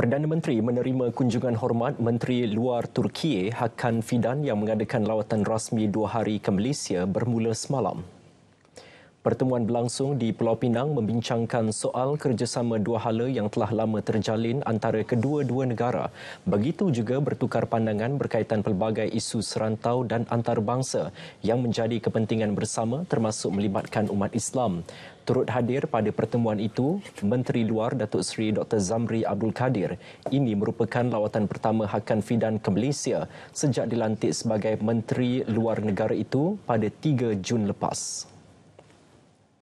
Perdana Menteri menerima kunjungan hormat Menteri Luar Turki Hakan Fidan yang mengadakan lawatan rasmi dua hari ke Malaysia bermula semalam. Pertemuan berlangsung di Pulau Pinang membincangkan soal kerjasama dua hala yang telah lama terjalin antara kedua-dua negara. Begitu juga bertukar pandangan berkaitan pelbagai isu serantau dan antarabangsa yang menjadi kepentingan bersama termasuk melibatkan umat Islam. Turut hadir pada pertemuan itu, Menteri Luar Datuk Seri Dr. Zamri Abdul Kadir. Ini merupakan lawatan pertama Hakan Fidan ke Malaysia sejak dilantik sebagai Menteri Luar Negara itu pada 3 Jun lepas.